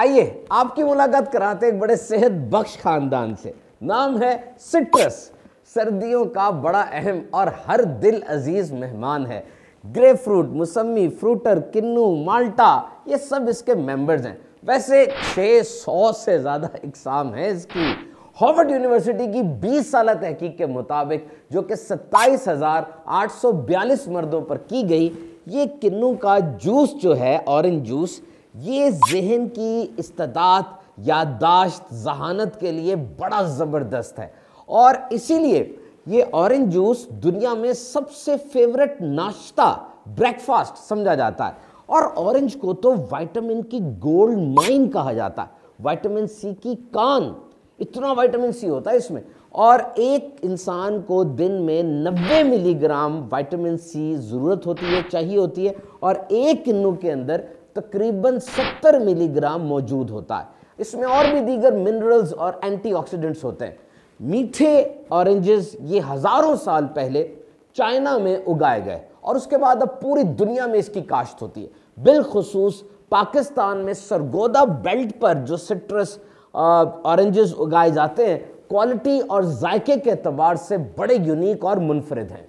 आइए आपकी मुलाकात कराते एक बड़े सेहत बख्श खानदान से नाम है सिट्रस सर्दियों का बड़ा अहम और हर दिल अजीज मेहमान है ग्रे फ्रूट मौसमी फ्रूटर किन्नू माल्टा ये सब इसके मेंबर्स हैं वैसे 600 से ज़्यादा इकसाम है इसकी हॉवर्ड यूनिवर्सिटी की 20 साल तहकीक के मुताबिक जो कि 27,842 मर्दों पर की गई ये किन्नू का जूस जो है ऑरेंज जूस ये जहन की इस्तात याददाश्त जहानत के लिए बड़ा ज़बरदस्त है और इसीलिए ये ऑरेंज जूस दुनिया में सबसे फेवरेट नाश्ता ब्रेकफास्ट समझा जाता है और ऑरेंज को तो वाइटामिन की गोल्ड माइन कहा जाता है वाइटामिन सी की कान इतना वाइटामिन सी होता है इसमें और एक इंसान को दिन में 90 मिलीग्राम वाइटामिन सी ज़रूरत होती है चाहिए होती है और एक किन्नू के अंदर तकरीबन 70 मिलीग्राम मौजूद होता है इसमें और भी दीगर मिनरल्स और एंटीऑक्सीडेंट्स होते हैं मीठे ऑरेंजेस ये हज़ारों साल पहले चाइना में उगाए गए और उसके बाद अब पूरी दुनिया में इसकी काश्त होती है बिलखसूस पाकिस्तान में सरगोदा बेल्ट पर जो सिट्रस ऑरेंजेस उगाए जाते हैं क्वालिटी और जायके के अतबार से बड़े यूनिक और मुनफरद हैं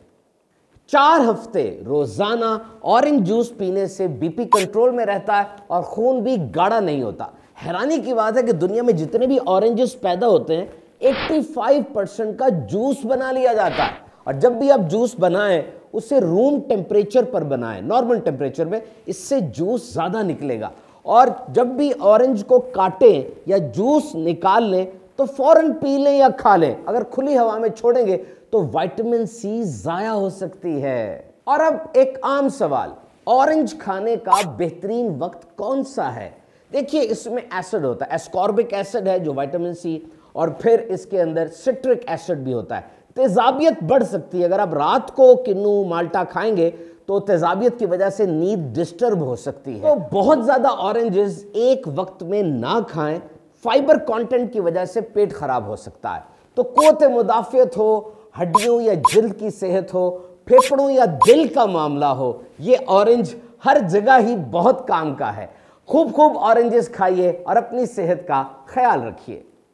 चार हफ्ते रोजाना ऑरेंज जूस पीने से बीपी कंट्रोल में रहता है और खून भी गाढ़ा नहीं होता हैरानी की बात है कि दुनिया में जितने भी ऑरेंज जूस पैदा होते हैं 85 परसेंट का जूस बना लिया जाता है और जब भी आप जूस बनाएं उसे रूम टेम्परेचर पर बनाएं नॉर्मल टेम्परेचर में इससे जूस ज़्यादा निकलेगा और जब भी ऑरेंज को काटें या जूस निकाल लें तो फौरन पी लें या खा लें अगर खुली हवा में छोड़ेंगे तो वाइटमिन सी ज़ाया हो सकती है और अब एक आम सवाल ऑरेंज खाने का बेहतरीन वक्त कौन सा है देखिए इसमें एसिड होता है एस्कॉर्बिक एसिड है जो वाइटामिन सी और फिर इसके अंदर सिट्रिक एसिड भी होता है तेजाबियत बढ़ सकती है अगर आप रात को किन्नू माल्टा खाएंगे तो तेजाबियत की वजह से नींद डिस्टर्ब हो सकती है तो बहुत ज़्यादा ऑरेंजेस एक वक्त में ना खाएं फाइबर कंटेंट की वजह से पेट खराब हो सकता है तो कोत मुदाफियत हो हड्डियों या जिल्द की सेहत हो फेफड़ों या दिल का मामला हो ये ऑरेंज हर जगह ही बहुत काम का है खूब खूब ऑरेंजेस खाइए और अपनी सेहत का ख्याल रखिए